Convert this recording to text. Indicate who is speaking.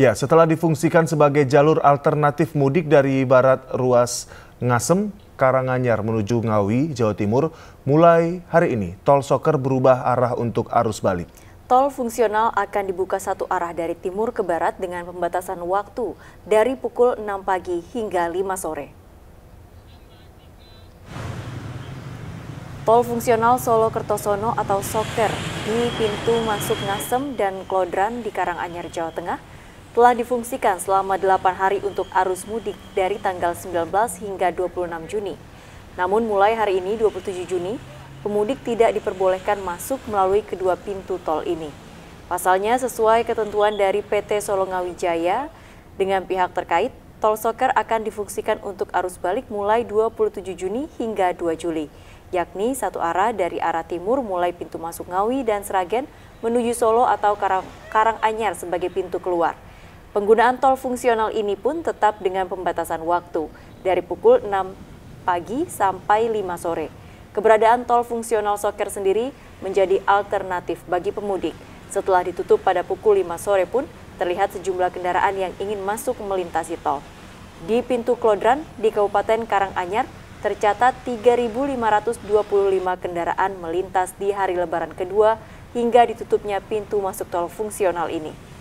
Speaker 1: Ya, setelah difungsikan sebagai jalur alternatif mudik dari barat ruas Ngasem, Karanganyar menuju Ngawi, Jawa Timur, mulai hari ini tol Soker berubah arah untuk arus balik.
Speaker 2: Tol fungsional akan dibuka satu arah dari timur ke barat dengan pembatasan waktu dari pukul 6 pagi hingga 5 sore. Tol fungsional Solo Kertosono atau Soker di pintu masuk Ngasem dan Klodran di Karanganyar, Jawa Tengah telah difungsikan selama 8 hari untuk arus mudik dari tanggal 19 hingga 26 Juni. Namun mulai hari ini 27 Juni, pemudik tidak diperbolehkan masuk melalui kedua pintu tol ini. Pasalnya sesuai ketentuan dari PT Solongawi Jaya dengan pihak terkait, tol Soker akan difungsikan untuk arus balik mulai 27 Juni hingga 2 Juli yakni satu arah dari arah timur mulai pintu masuk Ngawi dan Sragen menuju Solo atau Karanganyar sebagai pintu keluar. Penggunaan tol fungsional ini pun tetap dengan pembatasan waktu dari pukul 6 pagi sampai 5 sore. Keberadaan tol fungsional Soker sendiri menjadi alternatif bagi pemudik. Setelah ditutup pada pukul 5 sore pun terlihat sejumlah kendaraan yang ingin masuk melintasi tol. Di pintu Klodran di Kabupaten Karanganyar tercatat 3.525 kendaraan melintas di hari lebaran kedua hingga ditutupnya pintu masuk tol fungsional ini.